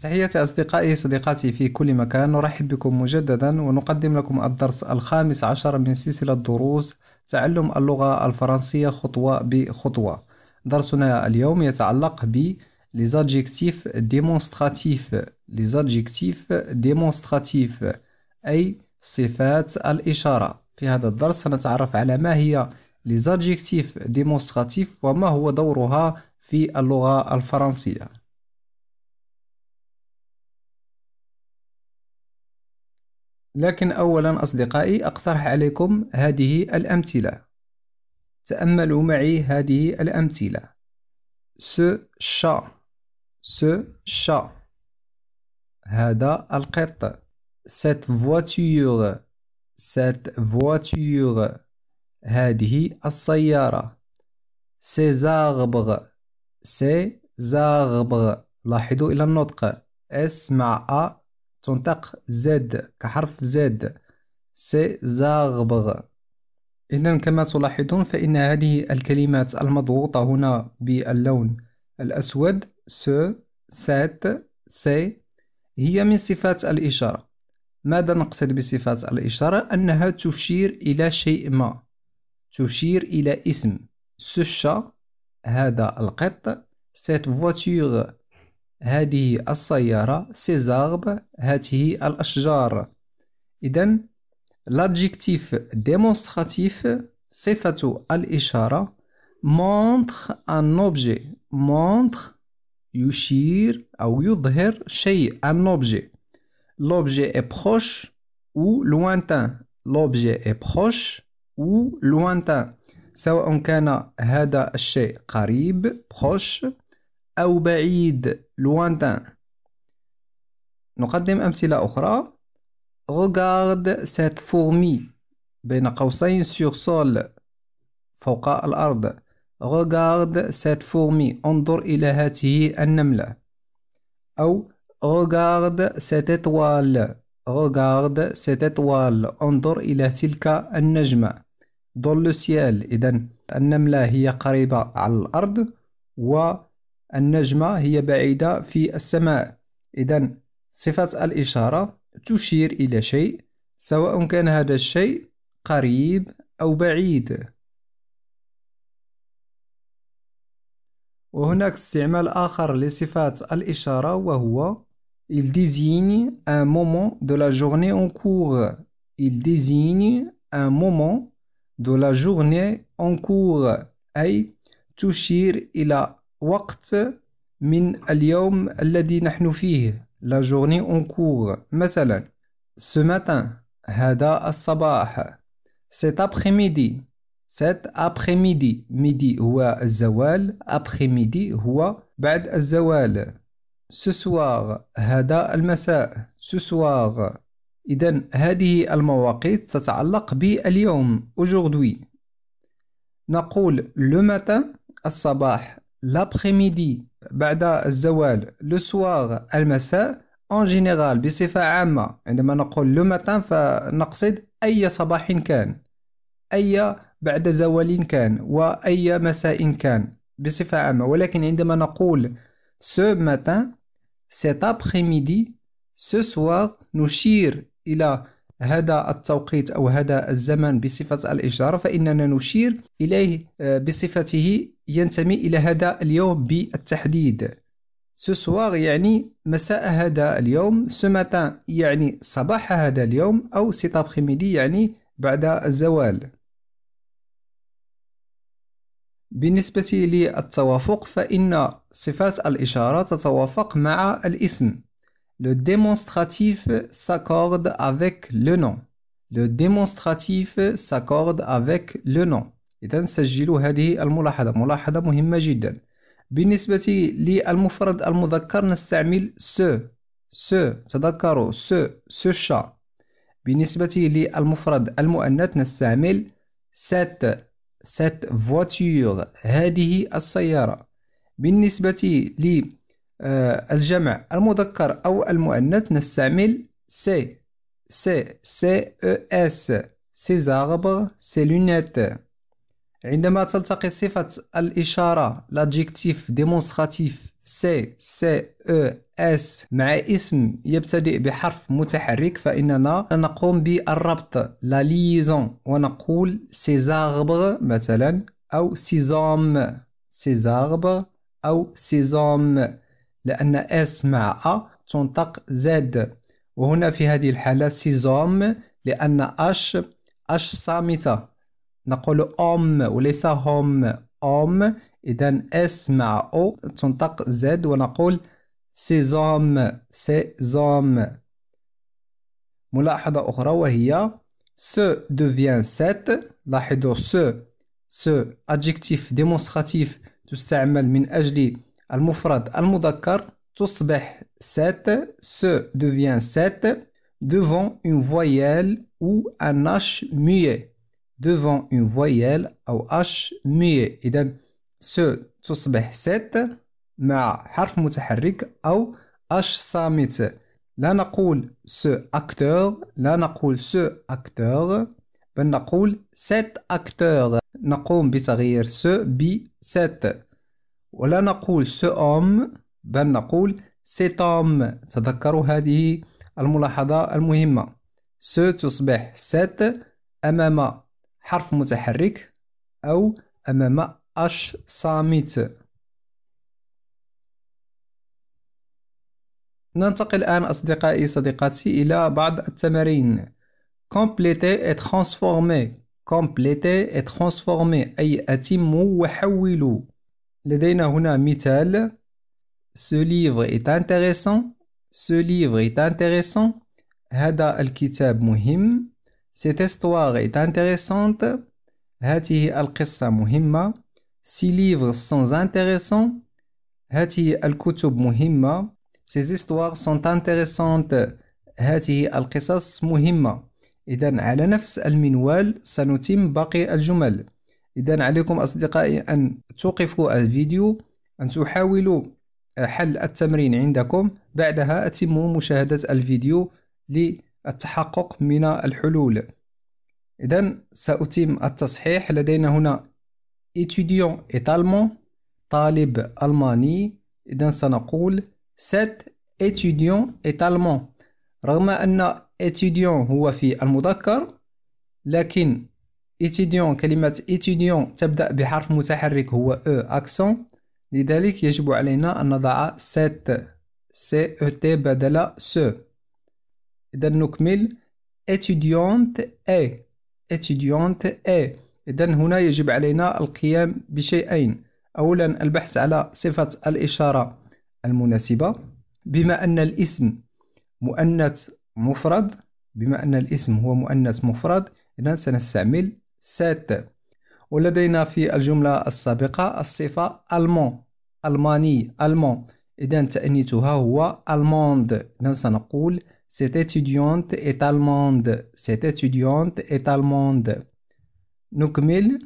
تحياتي أصدقائي صديقاتي في كل مكان نرحب بكم مجددا ونقدم لكم الدرس الخامس عشر من سلسلة دروس تعلم اللغة الفرنسية خطوة بخطوة درسنا اليوم يتعلق ب les adjectifs démonstratifs les adjectifs démonstratifs أي صفات الإشارة في هذا الدرس سنتعرف على ما هي les adjectifs démonstratifs وما هو دورها في اللغة الفرنسية لكن أولا أصدقائي أقترح عليكم هذه الأمثلة تأملوا معي هذه الأمثلة ce chat ce chat هذا القط cette voiture cette voiture هذه السيارة ces arbres ces arbres لاحظوا إلى النطق اس مع ا تنطق زاد كحرف زاد زاغبغ إذا كما تلاحظون فإن هذه الكلمات المضغوطة هنا باللون الأسود س سات سي هي من صفات الإشارة ماذا نقصد بصفات الإشارة؟ أنها تشير إلى شيء ما تشير إلى اسم سشا هذا القط سيت فواتيغ هذه السيارة سيزاغب هذه الأشجار إذن لادجيكتيف ديمونستراتيف صفة الإشارة مونتخ أن أوبجي مونتخ يشير أو يظهر شيء أن أوبجي لوبجي إي بخوش أو لوانتان لوبجي إي بخوش أو لوانتان سواء كان هذا الشيء قريب بخوش أو بعيد لوانتان نقدم أمثلة أخرى regarde cette فورمي بين قوسين سيغ سول فوق الأرض regarde cette فورمي انظر إلى هاته النملة أو regarde cette اتوال regarde cette اتوال انظر إلى تلك النجمة dans لو سيال إذن النملة هي قريبة على الأرض و النجمة هي بعيدة في السماء إذا صفة الإشارة تشير إلى شيء سواء كان هذا الشيء قريب أو بعيد وهناك استعمال آخر لصفات الإشارة وهو Il désigne un moment de la journée en cours. Il désigne un moment de la journée en cours. أي تشير إلى وقت من اليوم الذي نحن فيه لا جورني اون كور مثلا ce matin هذا الصباح cet après-midi cet après-midi midi هو الزوال après-midi هو بعد الزوال ce soir هذا المساء ce soir إذا هذه المواقيت تتعلق باليوم aujourd'hui نقول le matin الصباح lapres بعد الزوال لو سوار المساء اون جينيرال بصفة عامة عندما نقول لو ماتان فنقصد أي صباح كان أي بعد زوال كان وأي مساء كان بصفة عامة ولكن عندما نقول سو ماتان سيت apres سو سواغ نشير إلى هذا التوقيت أو هذا الزمن بصفة الإشارة فإننا نشير إليه آه، بصفته ينتمي إلى هذا اليوم بالتحديد سوسواغ يعني مساء هذا اليوم سمتان يعني صباح هذا اليوم أو سيتابخيميدي يعني بعد الزوال بالنسبة للتوافق فإن صفات الإشارة تتوافق مع الاسم Le démonstratif s'accorde avec le nom. Le démonstratif s'accorde avec le nom. إذا سجلوا هذه الملاحظة ملاحظة مهمة جدا بالنسبة للمفرد المذكر نستعمل سو سو تذكروا سو سو شا بالنسبة للمفرد المؤنث نستعمل سات سات فواتور هذه السيارة بالنسبة لي آه، الجمع المذكر أو المؤنث نستعمل سي سي سي او اس سي زاغبغ سي لونيت عندما تلتقي صفة الإشارة لادجيكتيف ديمونستراتيف سي سي او اس مع اسم يبتدئ بحرف متحرك فإننا نقوم بالربط لا ليزون ونقول سي سيزاغبغ مثلا أو سي سيزاغبغ أو سي زوم لأن إس مع أ تنطق زد وهنا في هذه الحالة سيزوم لأن أش أش صامتة نقول أم وليس هم أم إذا إس مع أو تنطق زد ونقول سيزوم سيزوم ملاحظة أخرى وهي سو دوفيان سات لاحظوا سو سو adjectif ديمونستراتيف تستعمل من أجل المفرد المذكر تصبح سات سو دوفيان سات دوفون اون فويال ou ان اش muet دوفون اون فويال او اش muet اذا سو تصبح سات مع حرف متحرك او اش صامت لا نقول س اكتور لا نقول سو اكتور بل نقول سات اكتور نقوم بتغيير س ب سات ولا نقول سوم بل نقول cet homme تذكروا هذه الملاحظة المهمة سو تصبح set أمام حرف متحرك أو أمام أش صامت ننتقل الآن أصدقائي صديقاتي إلى بعض التمارين كومبليتي اي ترانسفورمي كومبليتي اي ترانسفورمي أي أتم وحول لدينا هنا مثال Ce livre est intéressant. Ce livre est intéressant. هذا الكتاب مهم. Cette histoire est intéressante. هذه القصة مهمة. Ces livres sont intéressants. هذه الكتب مهمة. Ces histoires sont intéressantes. هذه القصص مهمة. إذا على نفس المنوال سنتم باقي الجمل. إذا عليكم أصدقائي أن توقفوا الفيديو أن تحاولوا حل التمرين عندكم بعدها أتموا مشاهدة الفيديو للتحقق من الحلول إذا سأتم التصحيح لدينا هنا étudiant est allemand طالب ألماني إذا سنقول cet étudiant est allemand رغم أن étudiant هو في المذكر لكن اتيديون كلمة اتيديون تبدأ بحرف متحرك هو E أكسون لذلك يجب علينا أن نضع سي أو تي بدل سو إذا نكمل اتيديونت اي اتيديونت اي إذا هنا يجب علينا القيام بشيئين أولا البحث على صفة الإشارة المناسبة بما أن الاسم مؤنث مفرد بما أن الاسم هو مؤنث مفرد إذا سنستعمل سات ولدينا في الجملة السابقة الصفة ألمون ألماني ألمون إذا تأنيتها هو ألموند إذا سنقول سيت اتيديونت ات allemande. سيت اتيديونت ات allemande. نكمل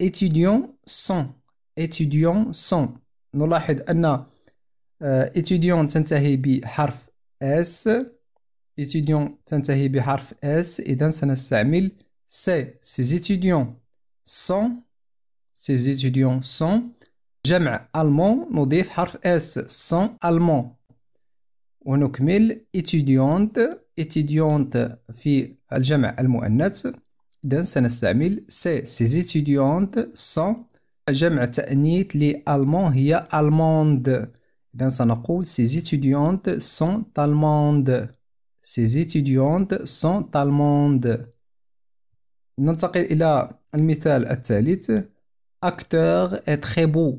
اتيديون سون اتيديون سون نلاحظ أن اتيديون آه، تنتهي بحرف اس اتيديون تنتهي بحرف اس إذا سنستعمل c'est ces étudiants sont ces étudiants sont germane allemand, nous des half S. sont allemands on ne peut mille étudiants étudiants fi algerien allemands alors c'est un ces étudiants sont germane allemands il est a allemands dans son école ces étudiants sont allemandes ces étudiants sont allemandes ننتقل إلى المثال الثالث اكتر اي très بو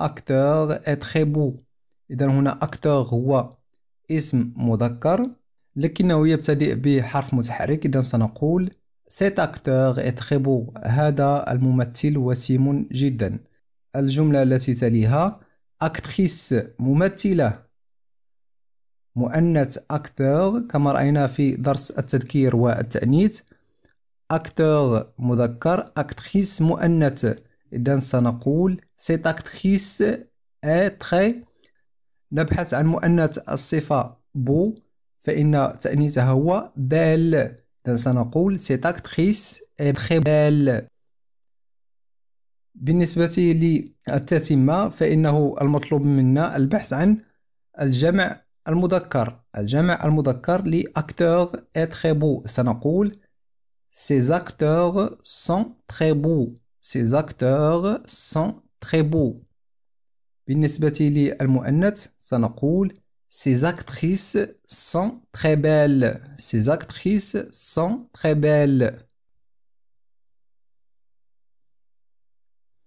acteur اي très بو إذا هنا اكتر هو اسم مذكر لكنه يبتدئ بحرف متحرك إذا سنقول سيت اكتر اي très بو هذا الممثل وسيم جدا الجملة التي تليها اكتريس ممثلة مؤنث اكتر كما رأينا في درس التذكير والتأنيث أكتور مذكر أكتريس مؤنث إذا سنقول سيت أكتريس أتخي نبحث عن مؤنث الصفة بو فإن تأنيثها هو بال إذا سنقول سيت أكتريس أتخي بال بالنسبة للتتمة فإنه المطلوب منا البحث عن الجمع المذكر الجمع المذكر لأكتور أتخي بو سنقول Ces acteurs sont très beaux. Ces acteurs sont très beaux. بالنسبة للمؤنث سنقول Ces actrices sont très belles. Ces actrices sont très belles.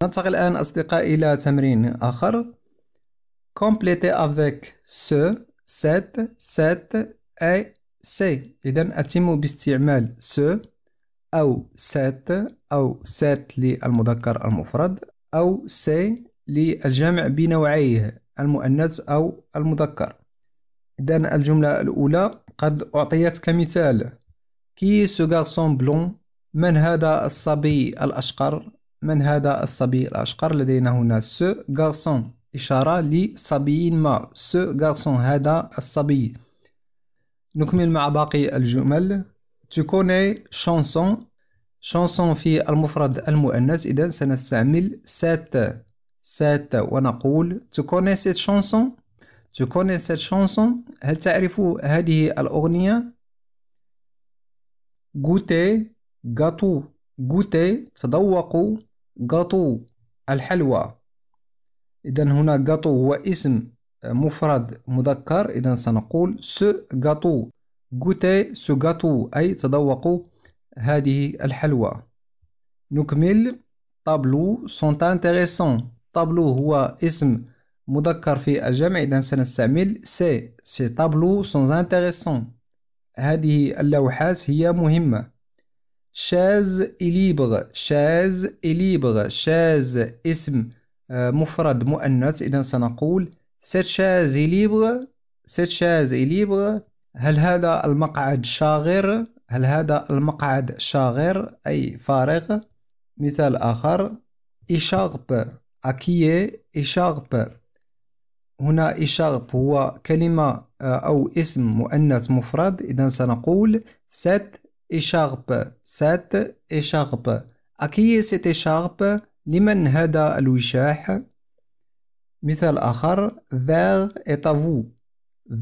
ننتقل الآن أصدقائي إلى تمرين آخر. Complété avec ce, cette, cette et ces. إذا أتم باستعمال ce, أو سات أو سات للمذكر المفرد أو سي للجمع بنوعيه المؤنث أو المذكر إذن الجملة الأولى قد أعطيت كمثال كي سو غارسون بلون من هذا الصبي الأشقر من هذا الصبي الأشقر لدينا هنا سو غارسون إشارة لصبي ما سو غارسون هذا الصبي نكمل مع باقي الجمل tu connais chanson chanson في المفرد المؤنث إذا سنستعمل cette cette ونقول tu connais cette chanson tu connais cette chanson هل تعرف هذه الأغنية goûter gâteau goûter تذوق gâteau الحلوى إذا هنا gâteau هو اسم مفرد مذكر إذا سنقول ce gâteau غوتي سو غاتو أي تذوقوا هذه الحلوى نكمل طابلو سونت انتريسون طابلو هو اسم مذكر في الجمع إذا سنستعمل سي سي طابلو سون انتريسون هذه اللوحات هي مهمة شاز إليبغ شاز إليبغ شاز اسم آه، مفرد مؤنث إذا سنقول سيت شاز إليبغ سيت شاز إليبغ هل هذا المقعد شاغر هل هذا المقعد شاغر أي فارغ مثال آخر إشاغب أكيه إشاغب هنا إشاغب هو كلمة آه، أو اسم مؤنث مفرد إذا سنقول سات إشاغب سات إشاغب أكيه سات إشاغب لمن هذا الوشاح مثال آخر فيغ اتافو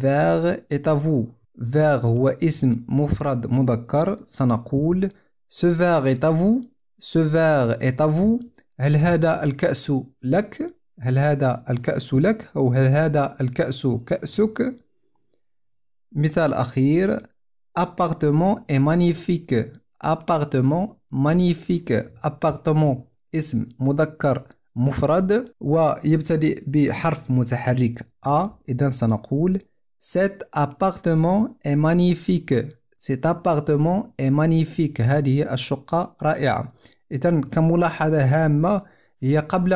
فيغ اتافو فاغ هو اسم مفرد مذكر سنقول سو فاغ تافو سو فاغ تافو هل هذا الكأس لك؟ هل هذا الكأس لك؟ أو هل هذا الكأس كأسك؟ مثال أخير appartement est magnifique appartement magnifique appartement اسم مذكر مفرد ويبتدئ بحرف متحرك أ آه، إذا سنقول Cet appartement est magnifique. Cet appartement est magnifique. هذه الشقة رائعة. إذا كملاحظة هامة هي قبل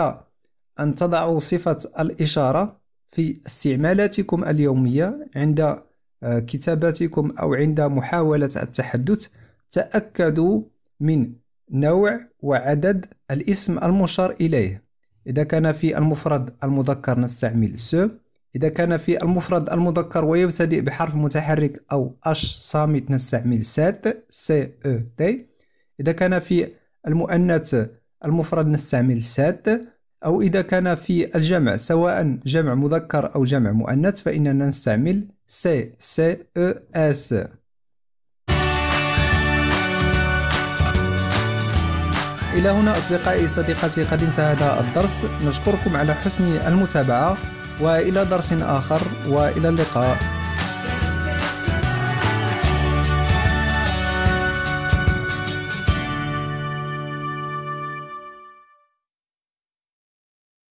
أن تضعوا صفة الإشارة في استعمالاتكم اليومية عند كتاباتكم أو عند محاولة التحدث تأكدوا من نوع وعدد الاسم المشار إليه إذا كان في المفرد المذكر نستعمل سو إذا كان في المفرد المذكر ويبتدئ بحرف متحرك أو أش صامت نستعمل سات سي أو تي إذا كان في المؤنث المفرد نستعمل سات أو إذا كان في الجمع سواء جمع مذكر أو جمع مؤنث فإننا نستعمل سي سي أو e، أس إلى هنا أصدقائي صديقاتي قد انتهى هذا الدرس نشكركم على حسن المتابعة والى درس اخر والى اللقاء